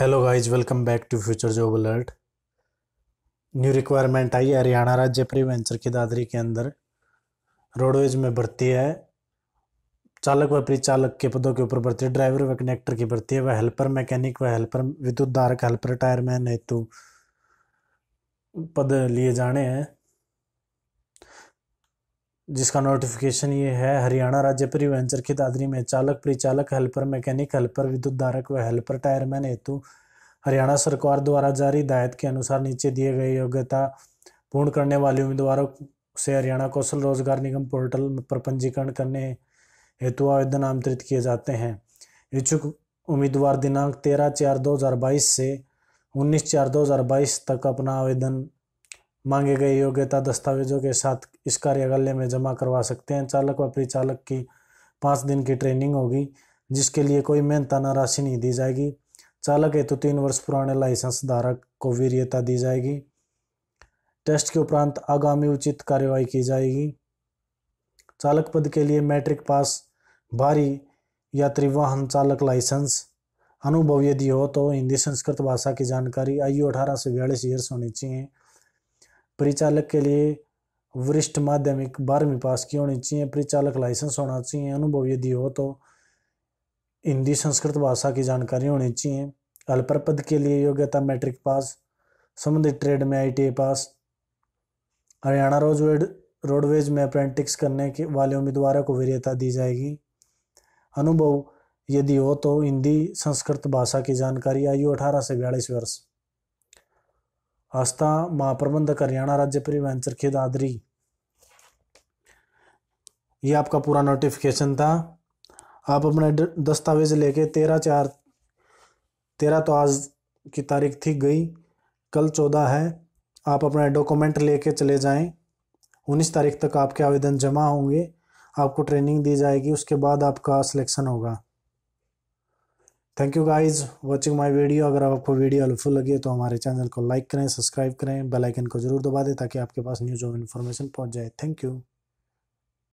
hello guys welcome back to future job alert new requirement आई है हरियाणा राज्य परिवेंचर की दादरी के अंदर रोडवेज में भर्ती है चालक व परिचालक के पदों के ऊपर भर्ती है ड्राइवर व कनेक्टर की भर्ती है वह हेल्पर मैकेनिक व हेल्पर विद्युत धारक हेल्पर टायरमैन हेतु पद लिए जाने हैं जिसका नोटिफिकेशन ये है हरियाणा राज्य परिवहन चरखित दादरी में चालक परिचालक हेल्पर मैकेनिक हेल्पर विद्युत धारक व हेल्पर टायरमैन हेतु हरियाणा सरकार द्वारा जारी हिदायत के अनुसार नीचे दिए गए योग्यता पूर्ण करने वाले उम्मीदवारों से हरियाणा कौशल रोजगार निगम पोर्टल पर पंजीकरण करने हेतु आवेदन आमंत्रित किए जाते हैं इच्छुक उम्मीदवार दिनांक तेरह चार दो हज़ार बाईस से उन्नीस चार दो हज़ार बाईस तक अपना आवेदन मांगे गए योग्यता दस्तावेजों के साथ इस कार्यालय में जमा करवा सकते हैं चालक व परिचालक की पाँच दिन की ट्रेनिंग होगी जिसके लिए कोई मेहनताना राशि नहीं दी जाएगी चालक हेतु तीन वर्ष पुराने लाइसेंस धारक को वीरियता दी जाएगी टेस्ट के उपरांत आगामी उचित कार्यवाही की जाएगी चालक पद के लिए मैट्रिक पास भारी यात्री वाहन चालक लाइसेंस अनुभव यदि हो तो हिंदी संस्कृत भाषा की जानकारी आयु अठारह से बयालीस ईयर्स होनी चाहिए परिचालक के लिए वरिष्ठ माध्यमिक बारहवीं पास की होनी चाहिए परिचालक लाइसेंस होना चाहिए अनुभव यदि हो तो हिंदी संस्कृत भाषा की जानकारी होनी चाहिए अल्पर पद के लिए योग्यता मैट्रिक पास संबंधित ट्रेड में आई पास हरियाणा रोजवेड रोडवेज में अप्रेंटिक्स करने के वाले उम्मीदवारों को वरीयता दी जाएगी अनुभव यदि हो तो हिंदी संस्कृत भाषा की जानकारी आयु अठारह से बयालीस वर्ष आस्था महाप्रबंधक हरियाणा राज्य परिवहन खेद आदरी ये आपका पूरा नोटिफिकेशन था आप अपने दस्तावेज लेके तेरह चार तेरह तो आज की तारीख थी गई कल चौदह है आप अपने डॉक्यूमेंट लेके चले जाएं उन्नीस तारीख तक आपके आवेदन जमा होंगे आपको ट्रेनिंग दी जाएगी उसके बाद आपका सिलेक्शन होगा thank you guys watching my video अगर आपको वीडियो हेल्पफुल लगे तो हमारे चैनल को लाइक करें सब्सक्राइब करें बेल आइकन को जरूर दबा दें ताकि आपके पास न्यूज और इन्फॉर्मेशन पहुंच जाए थैंक यू